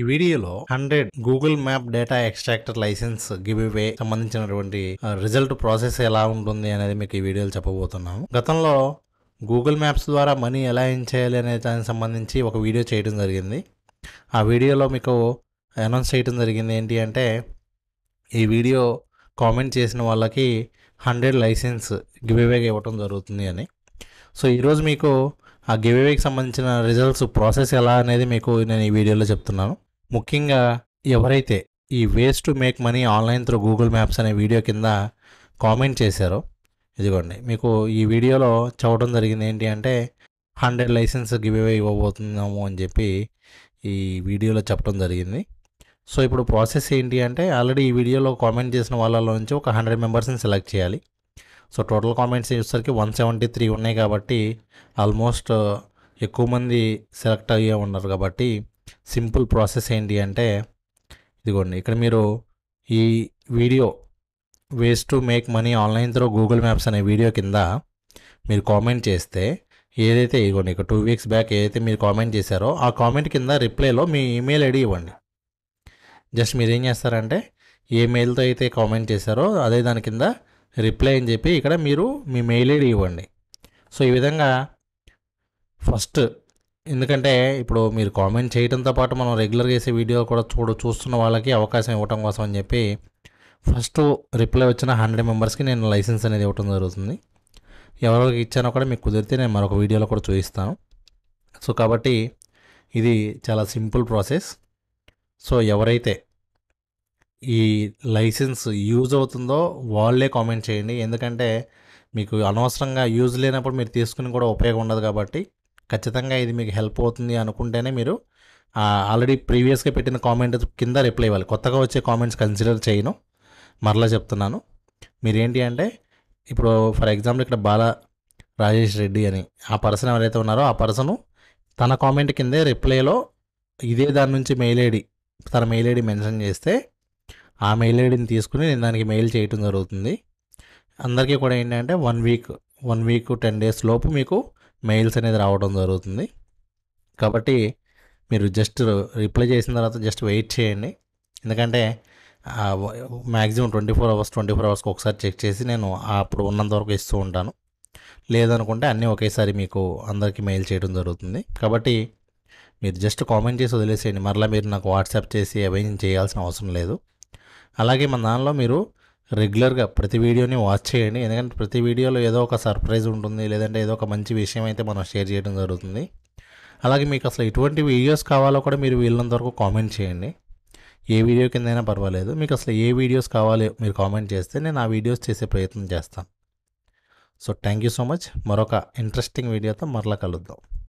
ఈ వీడియోలో hundred Google map data extractor licence give సంబంధించినటువంటి రిజల్ట్ ప్రాసెస్ ఎలా ఉంటుంది అనేది మీకు ఈ వీడియోలో చెప్పబోతున్నాం గతంలో గూగుల్ మ్యాప్స్ ద్వారా మనీ ఎలా ఎన్ చేయాలి అనే దానికి సంబంధించి ఒక వీడియో చేయడం జరిగింది ఆ వీడియోలో మీకు అనౌన్స్ చేయడం జరిగింది ఏంటి అంటే ఈ వీడియో కామెంట్ చేసిన వాళ్ళకి హండ్రెడ్ లైసెన్స్ గివ్ ఇవేగా ఇవ్వడం జరుగుతుంది అని సో ఈరోజు మీకు ఆ గివ్ సంబంధించిన రిజల్ట్స్ ప్రాసెస్ ఎలా అనేది మీకు నేను ఈ వీడియోలో చెప్తున్నాను ముఖ్యంగా ఎవరైతే ఈ ways to make money online through Google Maps అనే వీడియో కింద కామెంట్ చేశారో ఇదిగోండి మీకు ఈ వీడియోలో చదవడం జరిగింది ఏంటి అంటే హండ్రెడ్ లైసెన్స్ గివ్ అవే ఇవ్వబోతున్నాము అని చెప్పి ఈ వీడియోలో చెప్పడం జరిగింది సో ఇప్పుడు ప్రాసెస్ ఏంటి అంటే ఆల్రెడీ ఈ వీడియోలో కామెంట్ చేసిన వాళ్ళలో నుంచి ఒక హండ్రెడ్ మెంబర్స్ని సెలెక్ట్ చేయాలి సో టోటల్ కామెంట్స్ చేసేసరికి వన్ సెవెంటీ త్రీ ఉన్నాయి కాబట్టి ఆల్మోస్ట్ ఎక్కువ మంది సెలెక్ట్ అయ్యే ఉన్నారు కాబట్టి సింపుల్ ప్రాసెస్ ఏంటి అంటే ఇదిగోండి ఇక్కడ మీరు ఈ video ways to make money online through Google Maps అనే వీడియో కింద మీరు కామెంట్ చేస్తే ఏదైతే ఇవ్వండి ఇక టూ వీక్స్ బ్యాక్ ఏదైతే మీరు కామెంట్ చేశారో ఆ కామెంట్ కింద రిప్లైలో మీ ఈమెయిల్ ఐడి ఇవ్వండి జస్ట్ మీరు ఏం చేస్తారంటే ఏ మెయిల్తో అయితే కామెంట్ చేశారో అదే దాని కింద రిప్లై అని చెప్పి ఇక్కడ మీరు మీ మెయిల్ ఐడి ఇవ్వండి సో ఈ విధంగా ఫస్ట్ ఎందుకంటే ఇప్పుడు మీరు కామెంట్ చేయడంతో పాటు మనం రెగ్యులర్గా వేసే వీడియో కూడా చూడ చూస్తున్న వాళ్ళకి అవకాశం ఇవ్వడం కోసం అని చెప్పి ఫస్ట్ రిప్లై వచ్చిన హండ్రెడ్ మెంబర్స్కి నేను లైసెన్స్ అనేది ఇవ్వటం జరుగుతుంది ఎవరికి ఇచ్చానో కూడా మీకు కుదిరితే నేను మరొక వీడియోలో కూడా చూపిస్తాను సో కాబట్టి ఇది చాలా సింపుల్ ప్రాసెస్ సో ఎవరైతే ఈ లైసెన్స్ యూజ్ అవుతుందో వాళ్ళే కామెంట్ చేయండి ఎందుకంటే మీకు అనవసరంగా యూజ్ లేనప్పుడు మీరు తీసుకుని కూడా ఉపయోగం ఉండదు కాబట్టి ఖచ్చితంగా ఇది మీకు హెల్ప్ అవుతుంది అనుకుంటేనే మీరు ఆల్రెడీ ప్రీవియస్గా పెట్టిన కామెంట్ కింద రిప్లై ఇవ్వాలి కొత్తగా వచ్చే కామెంట్స్ కన్సిడర్ చేయను మరలా చెప్తున్నాను మీరేంటి అంటే ఇప్పుడు ఫర్ ఎగ్జాంపుల్ ఇక్కడ బాల రాజేష్ రెడ్డి అని ఆ పర్సన్ ఎవరైతే ఉన్నారో ఆ పర్సను తన కామెంట్ కిందే రిప్లైలో ఇదే దాని నుంచి మెయిల్ ఐడి తన మెయిల్ ఐడి మెన్షన్ చేస్తే ఆ మెయిల్ ఐడిని తీసుకుని నేను దానికి మెయిల్ చేయటం జరుగుతుంది అందరికీ కూడా ఏంటంటే one week one week ten days లోపు మీకు మెయిల్స్ అనేది రావడం జరుగుతుంది కాబట్టి మీరు జస్ట్ రిప్లై చేసిన తర్వాత జస్ట్ వెయిట్ చేయండి ఎందుకంటే maximum twenty four hours twenty four అవర్స్కి ఒకసారి చెక్ చేసి నేను అప్పుడు ఉన్నంత వరకు ఇస్తూ ఉంటాను లేదనుకుంటే అన్నీ ఒకేసారి మీకు అందరికీ మెయిల్ చేయడం జరుగుతుంది కాబట్టి మీరు జస్ట్ కామెంట్ చేసి వదిలేసేయండి మరలా మీరు నాకు వాట్సాప్ చేసి అవైన్ చేయాల్సిన అవసరం లేదు అలాగే మన దానిలో మీరు రెగ్యులర్గా ప్రతి వీడియోని వాచ్ చేయండి ఎందుకంటే ప్రతి వీడియోలో ఏదో ఒక సర్ప్రైజ్ ఉంటుంది లేదంటే ఏదో ఒక మంచి విషయం అయితే మనం షేర్ చేయడం జరుగుతుంది అలాగే మీకు అసలు ఎటువంటి వీడియోస్ కావాలో కూడా మీరు వీళ్ళంత వరకు కామెంట్ చేయండి ఏ వీడియో కిందైనా పర్వాలేదు మీకు అసలు ఏ వీడియోస్ కావాలి మీరు కామెంట్ చేస్తే నేను ఆ వీడియోస్ చేసే ప్రయత్నం చేస్తాను so thank you so much మరొక ఇంట్రెస్టింగ్ వీడియోతో మరలా కలుద్దాం